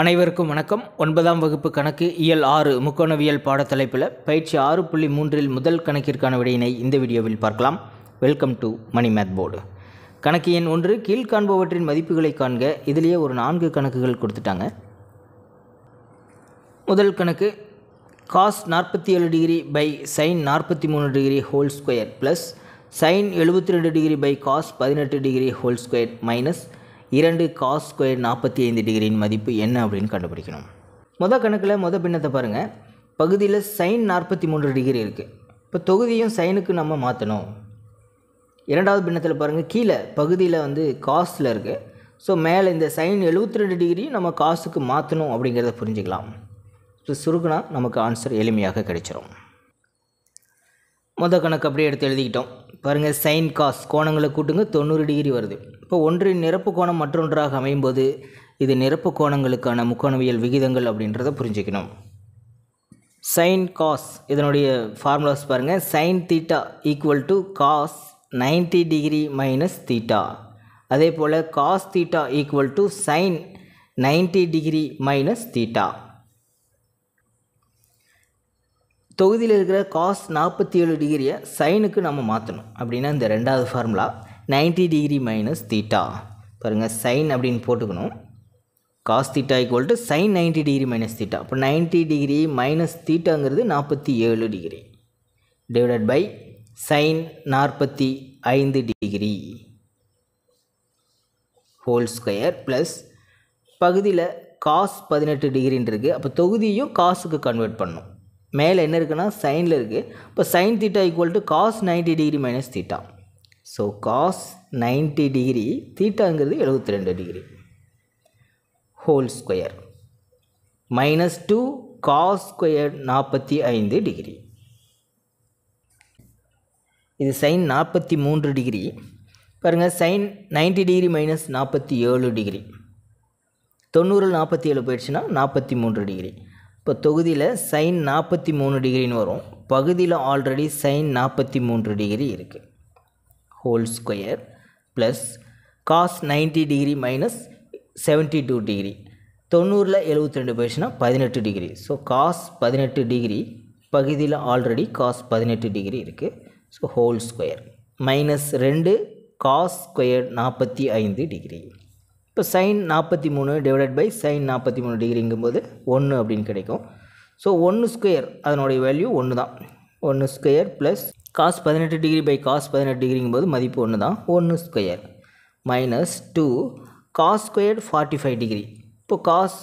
அனைவருக்கும் வணக்கம் ஒன்பதாம் வகுப்பு கணக்கு இயல் ஆறு முக்கோணவியல் பாடத்தலைப்பில் பயிற்சி ஆறு புள்ளி மூன்றில் முதல் கணக்கிற்கான விடையினை இந்த வீடியோவில் பார்க்கலாம் welcome to Mani math board கணக்கு எண் ஒன்று கீழ்காண்பவற்றின் மதிப்புகளை காண்க இதிலேயே ஒரு நான்கு கணக்குகள் கொடுத்துட்டாங்க முதல் கணக்கு காஸ் நாற்பத்தி ஏழு டிகிரி பை சைன் நாற்பத்தி மூணு degree whole square plus sine எழுபத்தி ரெண்டு டிகிரி பை காஸ் பதினெட்டு டிகிரி ஹோல் ஸ்கொயர் மைனஸ் இரண்டு காஸ் ஸ்கொயர் நாற்பத்தி ஐந்து டிகிரியின் மதிப்பு என்ன அப்படின்னு கண்டுபிடிக்கணும் மொதல் கணக்கில் மொதல் பின்னத்தை பாருங்கள் பகுதியில் சைன் நாற்பத்தி மூன்று டிகிரி இருக்குது இப்போ தொகுதியும் சைனுக்கு நம்ம மாற்றணும் இரண்டாவது பின்னத்தில் பாருங்கள் கீழே பகுதியில் வந்து காஸில் இருக்குது ஸோ மேலே இந்த சைன் எழுபத்தி ரெண்டு டிகிரியும் நம்ம காசுக்கு மாற்றணும் அப்படிங்கிறத புரிஞ்சுக்கலாம் ஸோ சுருக்குனா நமக்கு ஆன்சர் எளிமையாக கிடைச்சிரும் மொத கணக்கு அப்படியே எடுத்து எழுதிக்கிட்டோம் பாருங்கள் சைன் காஸ் கோணங்களை கூட்டுங்க தொண்ணூறு டிகிரி வருது இப்போ ஒன்றின் நிரப்பு கோணம் மற்றொன்றாக அமையும் போது இது நிரப்பு கோணங்களுக்கான முக்கோணவியல் விகிதங்கள் அப்படின்றத புரிஞ்சுக்கணும் சைன் காஸ் இதனுடைய ஃபார்முலாஸ் பாருங்கள் sine theta equal to cos ninety degree minus theta அதே போல் cos theta equal to sine ninety degree minus theta தொகுதியில் இருக்கிற காஸ் நாற்பத்தி ஏழு டிகிரியை சைனுக்கு நம்ம மாற்றணும் அப்படின்னா இந்த ரெண்டாவது formula ninety degree minus theta பாருங்கள் சைன் அப்படின்னு போட்டுக்கணும் cos theta equal to sine ninety degree minus theta அப்போ நைன்டி டிகிரி மைனஸ் தீட்டாங்கிறது நாற்பத்தி ஏழு டிகிரி டிவைடட் பை சைன் நாற்பத்தி ஐந்து டிகிரி ஹோல் ஸ்கொயர் ப்ளஸ் பகுதியில் காஸ் பதினெட்டு டிகிரின்னு இருக்குது அப்போ தொகுதியும் காசுக்கு கன்வெர்ட் பண்ணும் மேலே என்ன இருக்குன்னா சைனில் இருக்குது இப்போ sine theta equal to cos ninety degree minus theta so cos ninety degree தீட்டாங்கிறது எழுபத்தி ரெண்டு degree whole square minus two cos square நாற்பத்தி ஐந்து டிகிரி இது சைன் நாற்பத்தி மூன்று டிகிரி பாருங்கள் சைன் நைன்டி டிகிரி மைனஸ் நாற்பத்தி ஏழு டிகிரி தொண்ணூறு நாற்பத்தி ஏழு போயிடுச்சுன்னா நாற்பத்தி மூன்று டிகிரி இப்போ தொகுதியில் சைன் நாற்பத்தி மூணு டிகிரின்னு வரும் பகுதியில் ஆல்ரெடி சைன் நாற்பத்தி மூன்று டிகிரி இருக்குது whole square plus cos ninety degree minus seventy two degree தொண்ணூறில் எழுபத்தி ரெண்டு போயிடுச்சுன்னா பதினெட்டு டிகிரி ஸோ காஸ் பதினெட்டு டிகிரி பகுதியில் ஆல்ரெடி காஸ் பதினெட்டு டிகிரி இருக்குது ஸோ ஹோல் ஸ்கொயர் மைனஸ் ரெண்டு காஸ் ஸ்கொயர் நாற்பத்தி ஐந்து டிகிரி இப்போ சைன் நாற்பத்தி மூணு டிவைடட் பை சைன் நாற்பத்தி மூணு டிகிரிங்கும்போது ஒன்று அப்படின்னு கிடைக்கும் ஸோ ஒன்று ஸ்கொயர் அதனுடைய வேல்யூ ஒன்று தான் ஒன்று ஸ்கொயர் ப்ளஸ் காஸ் பதினெட்டு டிகிரி பை காஸ் பதினெட்டு டிகிரிங்கும் போது மதிப்பு ஒன்று தான் ஒன்று square minus two cos square forty five degree இப்போது காஸ்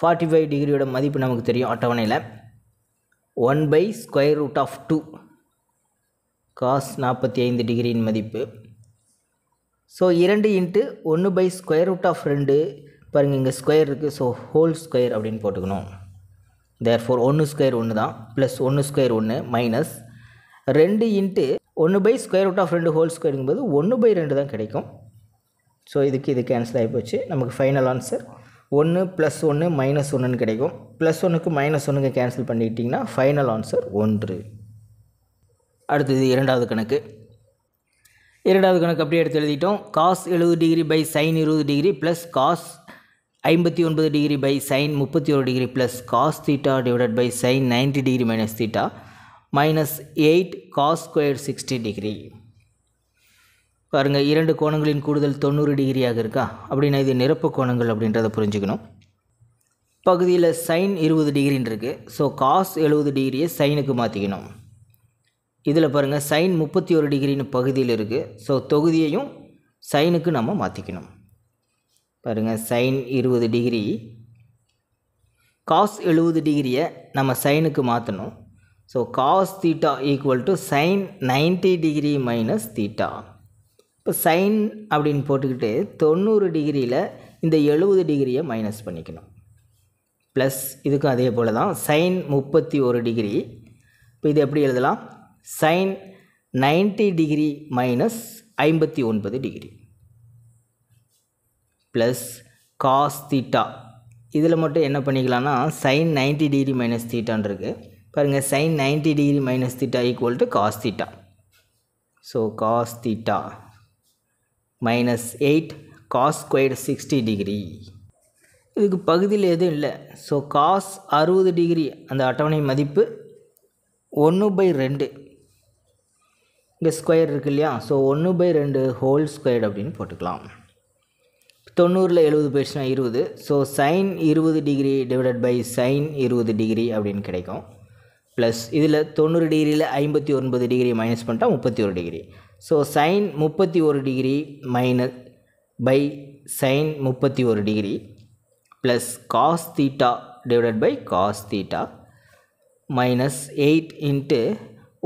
ஃபார்ட்டி ஃபைவ் டிகிரியோட மதிப்பு நமக்கு தெரியும் அட்டவணையில் one by square root of two cos நாற்பத்தி ஐந்து டிகிரியின் மதிப்பு ஸோ இரண்டு இன்ட்டு ஒன்று பை ஸ்கொயர் ரூட் ஆஃப் ரெண்டு பாருங்கள் இங்கே ஸ்கொயர் இருக்குது ஸோ ஹோல் ஸ்கொயர் அப்படின்னு போட்டுக்கணும் தேர் ஃபோர் ஒன்று ஸ்கொயர் ஒன்று தான் ப்ளஸ் ஒன்று ஸ்கொயர் ஒன்று மைனஸ் ரெண்டு இன்ட்டு ஒன்று பை ஸ்கொயர் ரூட் ஆஃப் ரெண்டு ஹோல் ஸ்கொயருங்கும் போது ஒன்று பை ரெண்டு தான் கிடைக்கும் ஸோ இதுக்கு இது கேன்சல் ஆகி போச்சு நமக்கு ஃபைனல் ஆன்சர் ஒன்று ப்ளஸ் ஒன்று மைனஸ் ஒன்றுன்னு கிடைக்கும் ப்ளஸ் ஒன்றுக்கு மைனஸ் ஒன்றுக்கு கேன்சல் பண்ணிக்கிட்டிங்கன்னா ஃபைனல் ஆன்சர் ஒன்று அடுத்தது இரண்டாவது கணக்கு இரண்டாவது கணக்கு அப்படியே எடுத்து எழுதிட்டோம் காஸ் எழுபது டிகிரி பை சைன் இருபது டிகிரி ப்ளஸ் காஸ் ஐம்பத்தி ஒன்பது டிகிரி பை சைன் முப்பத்தி ஒரு degree plus cos theta divided by sine ninety degree minus theta minus eight cos square sixty degree பாருங்கள் இரண்டு கோணங்களின் கூடுதல் தொண்ணூறு டிகிரியாக இருக்கா அப்படின்னா இது நிரப்பு கோணங்கள் அப்படின்றத புரிஞ்சுக்கணும் பகுதியில் சைன் இருபது டிகிரின்னு இருக்குது ஸோ காஸ் எழுபது டிகிரியை சைனுக்கு மாற்றிக்கணும் இதில் பாருங்கள் சைன் முப்பத்தி ஒரு டிகிரின்னு பகுதியில் இருக்குது ஸோ தொகுதியையும் சைனுக்கு நம்ம மாற்றிக்கணும் பாருங்கள் சைன் இருபது டிகிரி காஸ் எழுபது டிகிரியை நம்ம சைனுக்கு மாற்றணும் so cos theta equal to sine ninety degree minus theta இப்போ சைன் அப்படின்னு போட்டுக்கிட்டு தொண்ணூறு டிகிரியில் இந்த எழுபது டிகிரியை மைனஸ் பண்ணிக்கணும் ப்ளஸ் இதுக்கும் அதே போல் தான் சைன் முப்பத்தி ஒரு டிகிரி இப்போ இது எப்படி எழுதலாம் சைன் நைன்டி டிகிரி மைனஸ் ஐம்பத்தி ஒன்பது டிகிரி ப்ளஸ் காஸ் தீட்டா இதில் மட்டும் என்ன பண்ணிக்கலாம்னா சைன் நைன்டி டிகிரி மைனஸ் தீட்டான்ருக்கு இருக்குது பாருங்கள் sine ninety degree minus theta equal to cos theta so cos theta minus eight cos square sixty degree இதுக்கு பகுதியில் எதுவும் இல்லை ஸோ காஸ் அறுபது டிகிரி அந்த அட்டவணை மதிப்பு ஒன்று பை ரெண்டு இங்கே ஸ்கொயர் இருக்குது இல்லையா ஸோ ஒன்று பை ரெண்டு ஹோல் ஸ்கொயர் அப்படின்னு போட்டுக்கலாம் தொண்ணூறில் எழுபது போயிடுச்சுன்னா இருபது ஸோ சைன் இருபது டிகிரி டிவைடட் பை சைன் இருபது டிகிரி அப்படின்னு கிடைக்கும் ப்ளஸ் இதில் தொண்ணூறு டிகிரியில் ஐம்பத்தி ஒன்பது டிகிரி மைனஸ் பண்ணிட்டால் முப்பத்தி ஒரு டிகிரி ஸோ சைன் முப்பத்தி ஒரு டிகிரி மைனஸ் பை சைன் முப்பத்தி ஒரு degree plus cos theta divided by cos theta minus eight into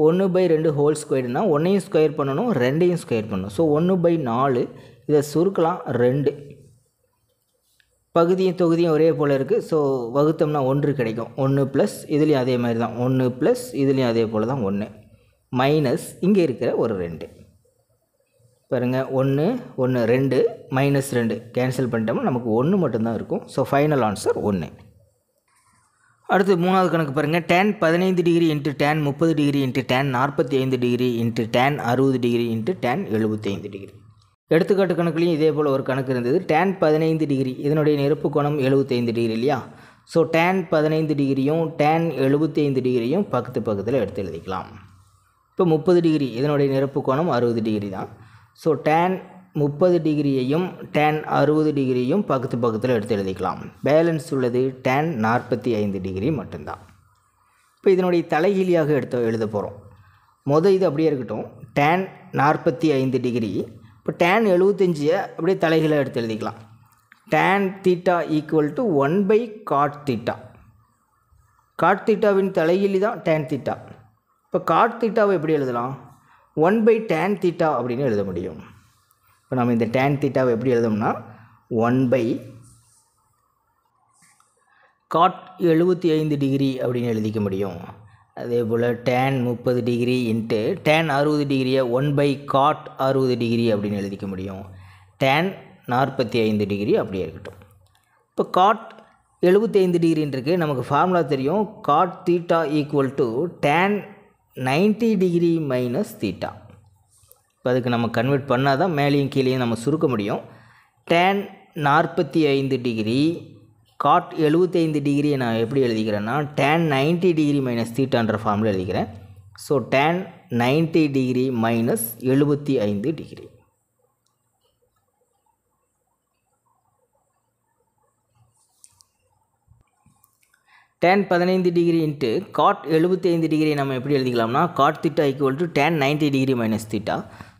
ஒன்று பை ரெண்டு ஹோல் ஸ்கொயர்னால் ஒன்றையும் ஸ்கொயர் பண்ணணும் ரெண்டையும் ஸ்கொயர் பண்ணணும் ஸோ ஒன்று பை நாலு இதை சுருக்கலாம் ரெண்டு பகுதியும் தொகுதியும் ஒரே போல் இருக்குது ஸோ வகுத்தோம்னா ஒன்று கிடைக்கும் ஒன்று ப்ளஸ் இதுலேயும் அதே மாதிரி தான் ஒன்று ப்ளஸ் இதுலேயும் அதே போல் தான் ஒன்று மைனஸ் இங்கே இருக்கிற ஒரு ரெண்டு பாருங்கள் ஒன்று ஒன்று ரெண்டு மைனஸ் ரெண்டு கேன்சல் பண்ணிட்டோம்னா நமக்கு ஒன்று மட்டும்தான் இருக்கும் ஸோ ஃபைனல் ஆன்சர் ஒன்று அடுத்து மூணாவது கணக்கு பாருங்கள் டேன் பதினைந்து டிகிரி இன்ட்டு டேன் முப்பது டிகிரி இன்ட்டு டேன் நாற்பத்தி ஐந்து டிகிரி இன்ட்டு டேன் அறுபது டிகிரி இன்ட்டு டேன் எழுபத்தைந்து டிகிரி எடுத்துக்காட்டு கணக்குலையும் இதே போல் ஒரு கணக்கு இருந்தது டேன் பதினைந்து டிகிரி இதனுடைய நெருப்பு கோணம் எழுபத்தைந்து டிகிரி இல்லையா ஸோ டேன் பதினைந்து டிகிரியும் டேன் எழுபத்தைந்து டிகிரியும் பக்கத்து பக்கத்தில் எடுத்து எழுதிக்கலாம் இப்போ முப்பது டிகிரி இதனுடைய நெருப்பு கோணம் அறுபது டிகிரி தான் ஸோ டேன் முப்பது டிகிரியையும் டேன் அறுபது டிகிரியும் பக்கத்து பக்கத்தில் எடுத்து எழுதிக்கலாம் பேலன்ஸ் உள்ளது டேன் நாற்பத்தி ஐந்து டிகிரி மட்டும்தான் இப்போ இதனுடைய தலைகீழியாக எடுத்து எழுத போகிறோம் மொதல் இது அப்படியே இருக்கட்டும் டேன் நாற்பத்தி ஐந்து டிகிரி இப்போ டேன் எழுபத்தஞ்சியை அப்படியே தலைகீழாக எடுத்து எழுதிக்கலாம் tan theta equal to one by cot theta cot தீட்டாவின் தலைகீழி தான் டேன் தீட்டா இப்போ காட் தீட்டாவை எப்படி எழுதலாம் ஒன் பை டேன் தீட்டா அப்படின்னு எழுத முடியும் இப்போ நம்ம இந்த டேன் தீட்டாவை எப்படி எழுதோம்னா ஒன் பை காட் எழுபத்தி ஐந்து டிகிரி அப்படின்னு எழுதிக்க முடியும் அதே போல் டேன் முப்பது டிகிரி இன்ட்டு டேன் அறுபது டிகிரியை ஒன் பை காட் அறுபது டிகிரி அப்படின்னு எழுதிக்க முடியும் டேன் நாற்பத்தி ஐந்து டிகிரி அப்படியே இருக்கட்டும் இப்போ காட் எழுபத்தி ஐந்து டிகிரின்றிருக்கு நமக்கு ஃபார்முலா தெரியும் cot theta equal to tan ninety degree minus theta இப்போ அதுக்கு நம்ம கன்வெர்ட் பண்ணால் தான் மேலேயும் கீழேயும் நம்ம சுருக்க முடியும் டேன் நாற்பத்தி ஐந்து டிகிரி காட் எழுபத்தைந்து டிகிரியை நான் எப்படி எழுதிக்கிறேன்னா டேன் நைன்ட்டி டிகிரி மைனஸ் தீட்டான்ற ஃபார்மில் எழுதிக்கிறேன் so tan ninety degree minus எழுபத்தி ஐந்து டிகிரி டேன் பதினைந்து டிகிரி இன்ட்டு காட் எழுபத்தைந்து டிகிரி நம்ம எப்படி எழுதிக்கலாம்னா cot theta equal to tan ninety degree minus theta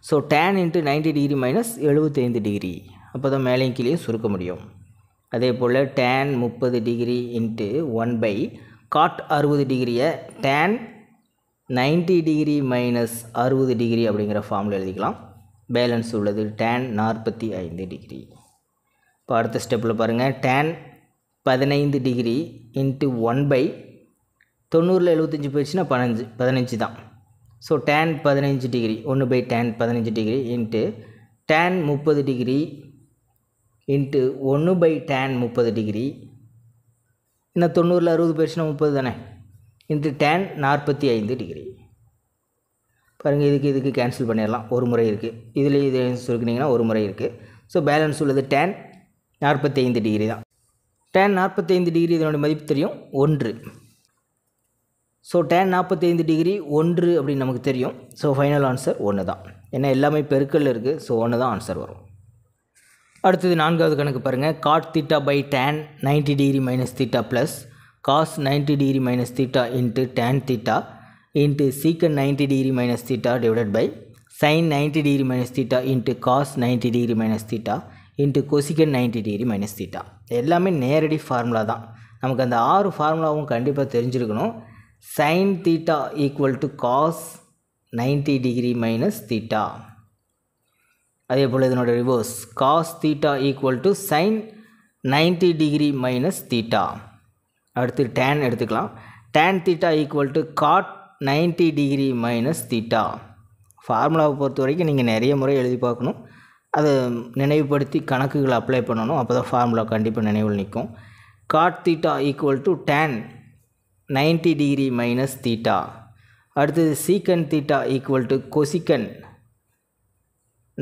so tan into ninety degree minus எழுபத்தைந்து டிகிரி அப்போ தான் மேலேயும் கீழே சுருக்க முடியும் அதே போல் டேன் முப்பது degree into one by cot அறுபது டிகிரியை டேன் நைன்டி டிகிரி மைனஸ் அறுபது டிகிரி அப்படிங்கிற ஃபார்மில் எழுதிக்கலாம் பேலன்ஸ் உள்ளது டேன் நாற்பத்தி ஐந்து டிகிரி இப்போ அடுத்த ஸ்டெப்பில் பாருங்கள் டேன் பதினைந்து டிகிரி இன்ட்டு ஒன் பை தொண்ணூறில் எழுபத்தஞ்சி போயிடுச்சுன்னா பதினஞ்சு பதினஞ்சு தான் ஸோ டேன் பதினஞ்சு டிகிரி ஒன்று பை டேன் பதினஞ்சு டிகிரி இன்ட்டு டேன் முப்பது டிகிரி இன்ட்டு ஒன்று பை டேன் முப்பது டிகிரி இன்னும் தொண்ணூறில் அறுபது போயிடுச்சுன்னா முப்பது தானே இன்ட்டு டேன் நாற்பத்தி ஐந்து டிகிரி பாருங்கள் இதுக்கு இதுக்கு கேன்சல் பண்ணிடலாம் ஒரு முறை இருக்குது இதில் இது சொல்லிக்கிட்டிங்கன்னா ஒரு முறை இருக்குது ஸோ பேலன்ஸ் உள்ளது டேன் நாற்பத்தைந்து டிகிரி தான் டேன் நாற்பத்தைந்து டிகிரி இதனுடைய மதிப்பு தெரியும் ஒன்று ஸோ டேன் நாற்பத்தைந்து டிகிரி ஒன்று அப்படின்னு நமக்கு தெரியும் ஸோ ஃபைனல் ஆன்சர் ஒன்று தான் ஏன்னா எல்லாமே பெருக்கல் இருக்குது ஸோ ஒன்று தான் ஆன்சர் வரும் அடுத்தது நான்காவது கணக்கு பாருங்கள் cot theta by tan ninety degree minus theta plus cos ninety degree minus theta into tan theta into secant ninety degree minus theta divided by sine ninety degree minus theta into cos ninety degree minus theta into cosecant ninety degree minus theta எல்லாமே நேரடி formula தான் நமக்கு அந்த ஆறு ஃபார்முலாவும் கண்டிப்பாக தெரிஞ்சிருக்கணும் sine theta equal to cos ninety degree minus theta அதே போல் இதனோட reverse cos theta equal to sine 90 degree minus theta அடுத்து டேன் எடுத்துக்கலாம் tan theta equal to cot 90 degree minus theta ஃபார்முலாவை பொறுத்த வரைக்கும் நீங்கள் நிறைய முறை எழுதி பார்க்கணும் அதை நினைவுபடுத்தி கணக்குகளை அப்ளை பண்ணணும் அப்போ தான் ஃபார்முலா கண்டிப்பாக நினைவில் நிற்கும் cot theta equal to tan ninety degree minus theta அடுத்தது secant theta equal to cosecant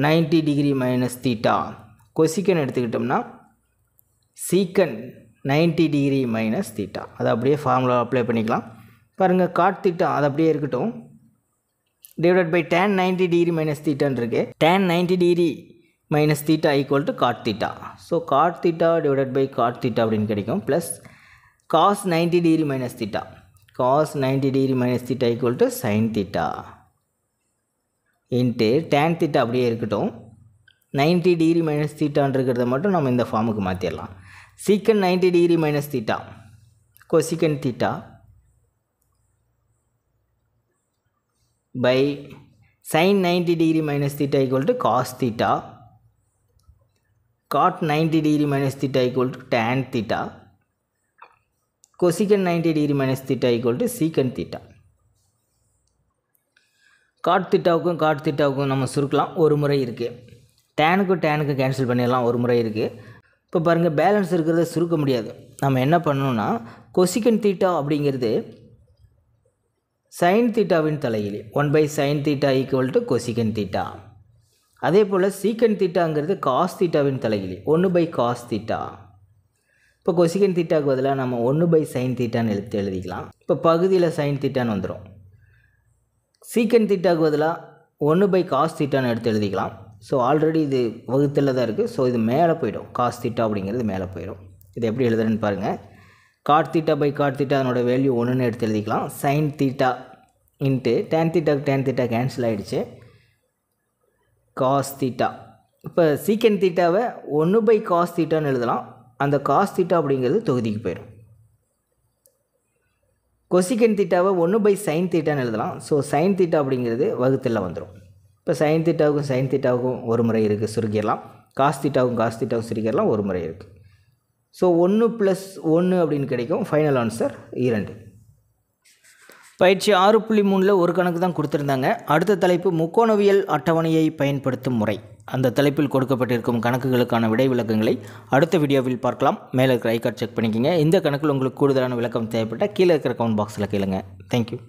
ninety degree minus theta cosecant எடுத்துக்கிட்டோம்னா secant ninety degree minus theta அதை அப்படியே ஃபார்முலா அப்ளை பண்ணிக்கலாம் பாருங்கள் காட் தீட்டா அது அப்படியே இருக்கட்டும் divide by tan ninety degree minus தீட்டான்னு இருக்கு tan ninety degree minus theta equal to cot theta so cot theta divided by cot theta அப்படின்னு கிடைக்கும் plus cos 90 degree minus theta. cos 90 degree minus theta equal to sine theta. Into tan theta அப்படியே இருக்கட்டும் ninety degree minus தீட்டான்றிருக்கிறத மட்டும் நம்ம இந்த ஃபார்முக்கு மாற்றிடலாம் secant ninety degree minus theta cosecant theta by sine ninety degree minus theta equal to cos theta cot ninety degree minus theta equal to tan theta cosecant 90 degree minus theta equal to secant theta cot திட்டாவுக்கும் cot திட்டாவுக்கும் நம்ம சுருக்கலாம் ஒரு முறை இருக்குது டேனுக்கும் டேனுக்கும் cancel பண்ணிடலாம் ஒரு முறை இருக்குது இப்போ பாருங்கள் பேலன்ஸ் இருக்கிறத சுருக்க முடியாது நம்ம என்ன பண்ணணும்னா கொசிகன் தீட்டா அப்படிங்கிறது சைன் தீட்டாவின் தலையில் one by sine theta equal to cosecant theta அதே போல் சீக்கன் தீட்டாங்கிறது காஸ் தீட்டாவின் தலைகிலி ஒன்று பை காஸ் தீட்டா இப்போ கொசிகன் தீட்டாக்கு பதிலாக நம்ம ஒன்று பை சைன் தீட்டான்னு எழுத்து எழுதிக்கலாம் இப்போ பகுதியில் சைன் தீட்டான்னு வந்துடும் சீக்கன் தீட்டாக்கு பதிலாக ஒன்று பை காஸ் தீட்டான்னு எடுத்து எழுதிக்கலாம் ஸோ ஆல்ரெடி இது வகுத்தில் தான் இருக்குது ஸோ இது மேலே போயிடும் காஸ் தீட்டா அப்படிங்கிறது மேலே போயிடும் இது எப்படி எழுதுறேன்னு பாருங்கள் cot theta by cot theta அதனோட வேல்யூ ஒன்றுன்னு எடுத்து எழுதிக்கலாம் சைன் தீட்டா இன்ட்டு டேன் தீட்டாக்கு டேன் தீட்டா கேன்சல் ஆகிடுச்சு காஸ் தீட்டா இப்போ சீக்கன் தீட்டாவை ஒன்று பை காஸ் தீட்டான்னு எழுதலாம் அந்த காஸ் தீட்டா அப்படிங்கிறது தொகுதிக்கு போயிடும் கொசிகன் தீட்டாவை ஒன்று பை சைன் தீட்டான்னு எழுதலாம் ஸோ சைன் தீட்டா அப்படிங்கிறது வகுத்தில் வந்துடும் இப்போ சைன் தீட்டாவுக்கும் சைன் தீட்டாவுக்கும் ஒரு முறை இருக்குது சுருக்கிடலாம் காஸ் தீட்டாவுக்கும் காஸ் தீட்டாவும் சுருக்கிடலாம் ஒரு முறை இருக்குது ஸோ ஒன்று ப்ளஸ் ஒன்று அப்படின்னு கிடைக்கும் ஃபைனல் ஆன்சர் இரண்டு பயிற்சி ஆறு புள்ளி மூணில் ஒரு கணக்கு தான் கொடுத்துருந்தாங்க அடுத்த தலைப்பு முக்கோணவியல் அட்டவணையை பயன்படுத்தும் முறை அந்த தலைப்பில் கொடுக்கப்பட்டிருக்கும் கணக்குகளுக்கான விடை விளக்கங்களை அடுத்த வீடியோவில் பார்க்கலாம் மேலே இருக்கிற ஐ கார்டு செக் பண்ணிக்கோங்க இந்த கணக்கில் உங்களுக்கு கூடுதலான விளக்கம் தேவைப்பட்டால் கீழே இருக்கிற கமெண்ட் பாக்ஸில் கேளுங்க தேங்க்யூ